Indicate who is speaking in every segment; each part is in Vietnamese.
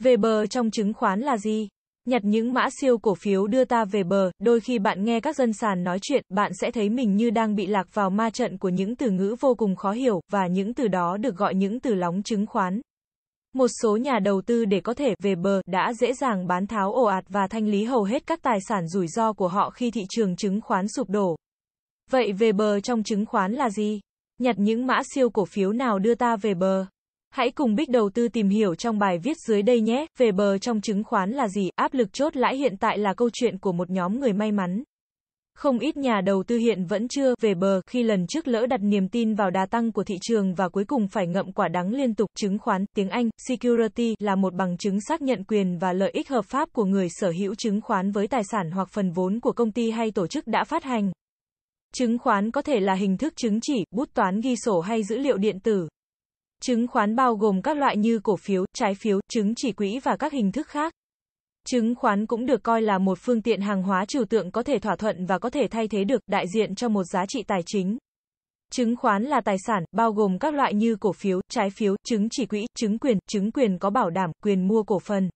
Speaker 1: Về bờ trong chứng khoán là gì? Nhặt những mã siêu cổ phiếu đưa ta về bờ, đôi khi bạn nghe các dân sàn nói chuyện, bạn sẽ thấy mình như đang bị lạc vào ma trận của những từ ngữ vô cùng khó hiểu, và những từ đó được gọi những từ lóng chứng khoán. Một số nhà đầu tư để có thể về bờ đã dễ dàng bán tháo ồ ạt và thanh lý hầu hết các tài sản rủi ro của họ khi thị trường chứng khoán sụp đổ. Vậy về bờ trong chứng khoán là gì? Nhặt những mã siêu cổ phiếu nào đưa ta về bờ? Hãy cùng Bích Đầu tư tìm hiểu trong bài viết dưới đây nhé. Về bờ trong chứng khoán là gì? Áp lực chốt lãi hiện tại là câu chuyện của một nhóm người may mắn. Không ít nhà đầu tư hiện vẫn chưa về bờ khi lần trước lỡ đặt niềm tin vào đà tăng của thị trường và cuối cùng phải ngậm quả đắng liên tục. Chứng khoán, tiếng Anh, security là một bằng chứng xác nhận quyền và lợi ích hợp pháp của người sở hữu chứng khoán với tài sản hoặc phần vốn của công ty hay tổ chức đã phát hành. Chứng khoán có thể là hình thức chứng chỉ, bút toán ghi sổ hay dữ liệu điện tử. Chứng khoán bao gồm các loại như cổ phiếu, trái phiếu, chứng chỉ quỹ và các hình thức khác. Chứng khoán cũng được coi là một phương tiện hàng hóa trừu tượng có thể thỏa thuận và có thể thay thế được, đại diện cho một giá trị tài chính. Chứng khoán là tài sản, bao gồm các loại như cổ phiếu, trái phiếu, chứng chỉ quỹ, chứng quyền, chứng quyền có bảo đảm, quyền mua cổ phần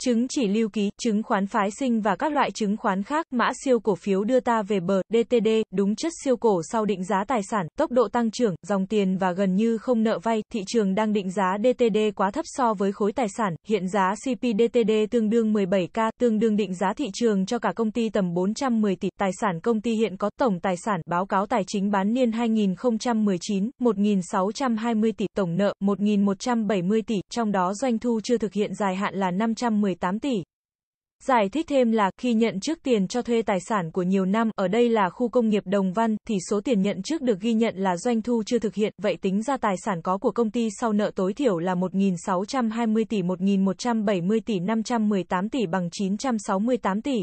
Speaker 1: chứng chỉ lưu ký, chứng khoán phái sinh và các loại chứng khoán khác, mã siêu cổ phiếu đưa ta về bờ, DTD, đúng chất siêu cổ sau định giá tài sản, tốc độ tăng trưởng, dòng tiền và gần như không nợ vay, thị trường đang định giá DTD quá thấp so với khối tài sản, hiện giá CP DTD tương đương 17K, tương đương định giá thị trường cho cả công ty tầm 410 tỷ, tài sản công ty hiện có tổng tài sản, báo cáo tài chính bán niên 2019, 1.620 tỷ, tổng nợ, 1.170 tỷ, trong đó doanh thu chưa thực hiện dài hạn là 510 18 tỷ. Giải thích thêm là, khi nhận trước tiền cho thuê tài sản của nhiều năm, ở đây là khu công nghiệp Đồng Văn, thì số tiền nhận trước được ghi nhận là doanh thu chưa thực hiện, vậy tính ra tài sản có của công ty sau nợ tối thiểu là 1.620 tỷ 1.170 tỷ 518 tỷ bằng 968 tỷ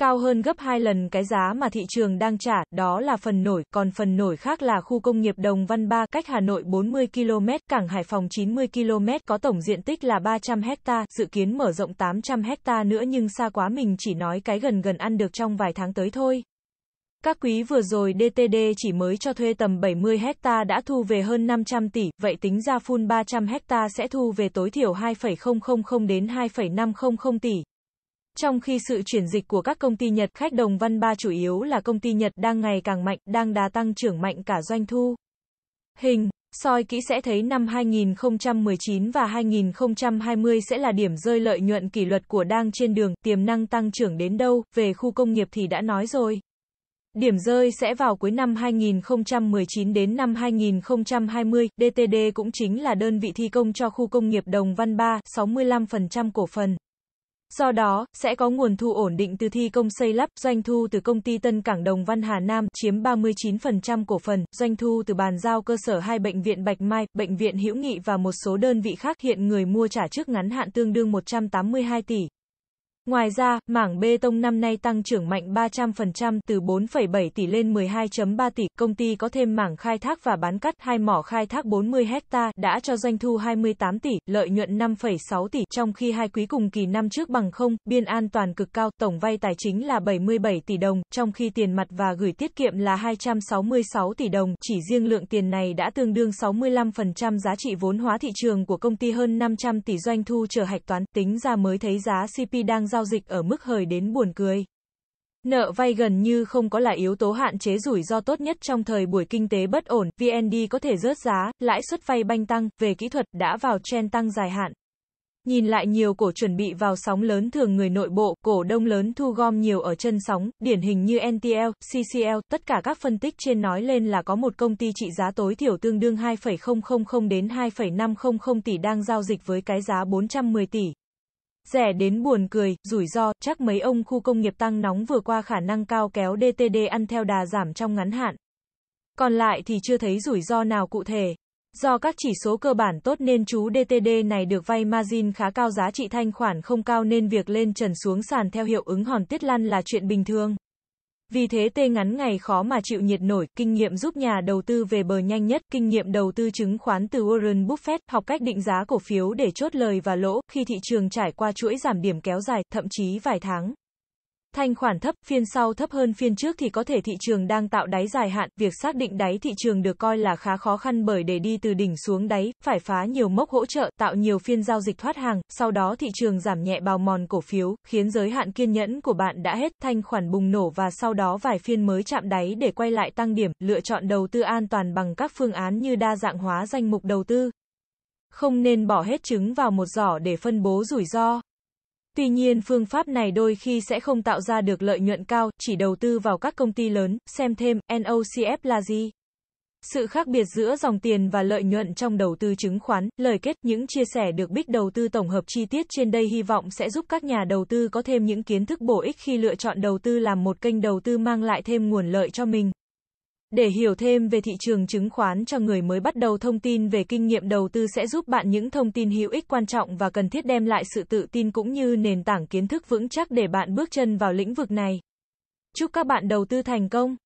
Speaker 1: cao hơn gấp 2 lần cái giá mà thị trường đang trả, đó là phần nổi, còn phần nổi khác là khu công nghiệp Đồng Văn Ba cách Hà Nội 40 km, cảng Hải Phòng 90 km có tổng diện tích là 300 hecta, dự kiến mở rộng 800 hecta nữa nhưng xa quá mình chỉ nói cái gần gần ăn được trong vài tháng tới thôi. Các quý vừa rồi DTD chỉ mới cho thuê tầm 70 hecta đã thu về hơn 500 tỷ, vậy tính ra full 300 hecta sẽ thu về tối thiểu 2,000 đến 2,500 tỷ. Trong khi sự chuyển dịch của các công ty Nhật khách đồng văn ba chủ yếu là công ty Nhật đang ngày càng mạnh, đang đá tăng trưởng mạnh cả doanh thu. Hình, soi kỹ sẽ thấy năm 2019 và 2020 sẽ là điểm rơi lợi nhuận kỷ luật của đang trên đường, tiềm năng tăng trưởng đến đâu, về khu công nghiệp thì đã nói rồi. Điểm rơi sẽ vào cuối năm 2019 đến năm 2020, DTD cũng chính là đơn vị thi công cho khu công nghiệp Đồng Văn 3, 65% cổ phần. Do đó, sẽ có nguồn thu ổn định từ thi công xây lắp, doanh thu từ công ty Tân Cảng Đồng Văn Hà Nam chiếm 39% cổ phần, doanh thu từ bàn giao cơ sở hai bệnh viện Bạch Mai, bệnh viện Hữu Nghị và một số đơn vị khác hiện người mua trả trước ngắn hạn tương đương 182 tỷ. Ngoài ra, mảng bê tông năm nay tăng trưởng mạnh 300% từ 4,7 tỷ lên 12.3 tỷ, công ty có thêm mảng khai thác và bán cắt hai mỏ khai thác 40 hecta đã cho doanh thu 28 tỷ, lợi nhuận 5,6 tỷ, trong khi hai quý cùng kỳ năm trước bằng không, biên an toàn cực cao, tổng vay tài chính là 77 tỷ đồng, trong khi tiền mặt và gửi tiết kiệm là 266 tỷ đồng, chỉ riêng lượng tiền này đã tương đương 65% giá trị vốn hóa thị trường của công ty hơn 500 tỷ doanh thu chờ hạch toán, tính ra mới thấy giá CP đang giao dịch ở mức hời đến buồn cười. Nợ vay gần như không có là yếu tố hạn chế rủi ro tốt nhất trong thời buổi kinh tế bất ổn, VND có thể rớt giá, lãi suất vay banh tăng, về kỹ thuật đã vào trend tăng dài hạn. Nhìn lại nhiều cổ chuẩn bị vào sóng lớn thường người nội bộ, cổ đông lớn thu gom nhiều ở chân sóng, điển hình như NTL, CCL, tất cả các phân tích trên nói lên là có một công ty trị giá tối thiểu tương đương 2,000 đến 2,500 tỷ đang giao dịch với cái giá 410 tỷ. Rẻ đến buồn cười, rủi ro, chắc mấy ông khu công nghiệp tăng nóng vừa qua khả năng cao kéo DTD ăn theo đà giảm trong ngắn hạn. Còn lại thì chưa thấy rủi ro nào cụ thể. Do các chỉ số cơ bản tốt nên chú DTD này được vay margin khá cao giá trị thanh khoản không cao nên việc lên trần xuống sàn theo hiệu ứng hòn tiết lăn là chuyện bình thường. Vì thế tê ngắn ngày khó mà chịu nhiệt nổi, kinh nghiệm giúp nhà đầu tư về bờ nhanh nhất, kinh nghiệm đầu tư chứng khoán từ Warren Buffett, học cách định giá cổ phiếu để chốt lời và lỗ, khi thị trường trải qua chuỗi giảm điểm kéo dài, thậm chí vài tháng. Thanh khoản thấp, phiên sau thấp hơn phiên trước thì có thể thị trường đang tạo đáy dài hạn, việc xác định đáy thị trường được coi là khá khó khăn bởi để đi từ đỉnh xuống đáy, phải phá nhiều mốc hỗ trợ, tạo nhiều phiên giao dịch thoát hàng, sau đó thị trường giảm nhẹ bào mòn cổ phiếu, khiến giới hạn kiên nhẫn của bạn đã hết, thanh khoản bùng nổ và sau đó vài phiên mới chạm đáy để quay lại tăng điểm, lựa chọn đầu tư an toàn bằng các phương án như đa dạng hóa danh mục đầu tư. Không nên bỏ hết trứng vào một giỏ để phân bố rủi ro. Tuy nhiên phương pháp này đôi khi sẽ không tạo ra được lợi nhuận cao, chỉ đầu tư vào các công ty lớn, xem thêm, NOCF là gì? Sự khác biệt giữa dòng tiền và lợi nhuận trong đầu tư chứng khoán, lời kết những chia sẻ được Bích đầu tư tổng hợp chi tiết trên đây hy vọng sẽ giúp các nhà đầu tư có thêm những kiến thức bổ ích khi lựa chọn đầu tư làm một kênh đầu tư mang lại thêm nguồn lợi cho mình. Để hiểu thêm về thị trường chứng khoán cho người mới bắt đầu thông tin về kinh nghiệm đầu tư sẽ giúp bạn những thông tin hữu ích quan trọng và cần thiết đem lại sự tự tin cũng như nền tảng kiến thức vững chắc để bạn bước chân vào lĩnh vực này. Chúc các bạn đầu tư thành công!